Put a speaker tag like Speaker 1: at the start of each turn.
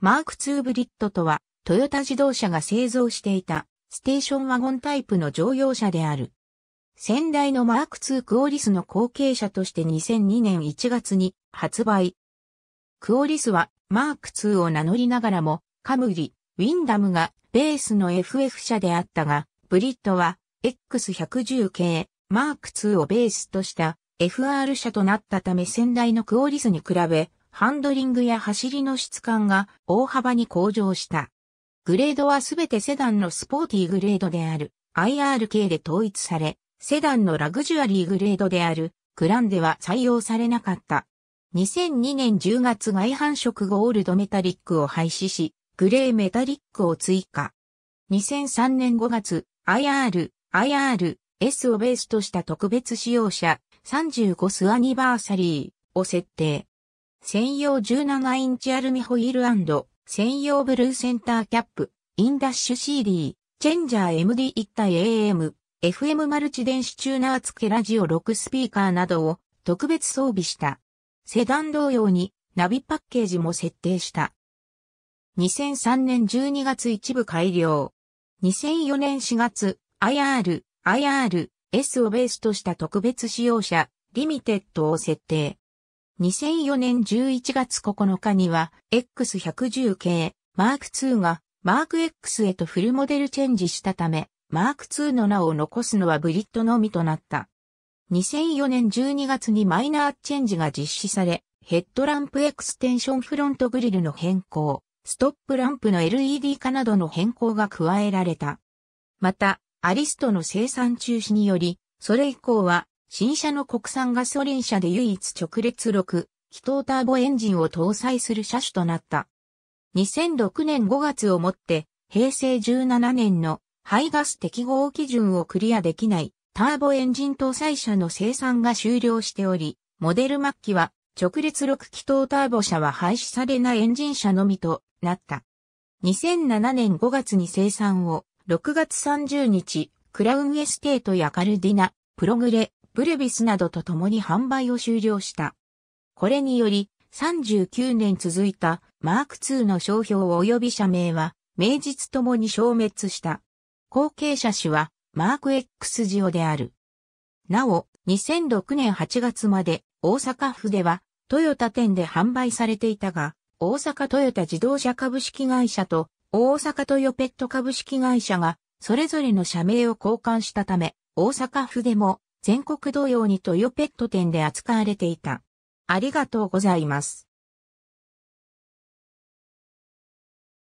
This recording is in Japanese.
Speaker 1: マーク2ブリッドとは、トヨタ自動車が製造していたステーションワゴンタイプの乗用車である。先代のマーク2クオリスの後継者として2002年1月に発売。クオリスはマーク2を名乗りながらも、カムリ、ウィンダムがベースの FF 車であったが、ブリッドは X110 系マーク2をベースとした FR 車となったため先代のクオリスに比べハンドリングや走りの質感が大幅に向上した。グレードはすべてセダンのスポーティーグレードである IRK で統一され、セダンのラグジュアリーグレードであるグランデは採用されなかった。2002年10月外反色ゴールドメタリックを廃止し、グレーメタリックを追加。2003年5月、IR、IR、S をベースとした特別使用者35スアニバーサリーを設定。専用17インチアルミホイール専用ブルーセンターキャップ、インダッシュ CD、チェンジャー MD 一体 AM、FM マルチ電子チューナー付けラジオ6スピーカーなどを特別装備した。セダン同様にナビパッケージも設定した。2003年12月一部改良。2004年4月、IR、IR、S をベースとした特別使用者、リミテッドを設定。2004年11月9日には X110 系マーク2がマーク X へとフルモデルチェンジしたため、マーク2の名を残すのはブリッドのみとなった。2004年12月にマイナーチェンジが実施され、ヘッドランプエクステンションフロントグリルの変更、ストップランプの LED 化などの変更が加えられた。また、アリストの生産中止により、それ以降は新車の国産ガソリン車で唯一直列6、気筒ターボエンジンを搭載する車種となった。2006年5月をもって、平成17年の排ガス適合基準をクリアできないターボエンジン搭載車の生産が終了しており、モデル末期は直列6気筒ターボ車は廃止されないエンジン車のみとなった。2007年5月に生産を6月30日、クラウンエステートやカルディナ、プログレ、ブルビスなどと共に販売を終了した。これにより、39年続いたマーク2の商標及び社名は、名実ともに消滅した。後継者氏は、マーク X ジオである。なお、2006年8月まで、大阪府では、トヨタ店で販売されていたが、大阪トヨタ自動車株式会社と、大阪トヨペット株式会社が、それぞれの社名を交換したため、大阪府でも全国同様にトヨペット店で扱われていた。ありがとうございます。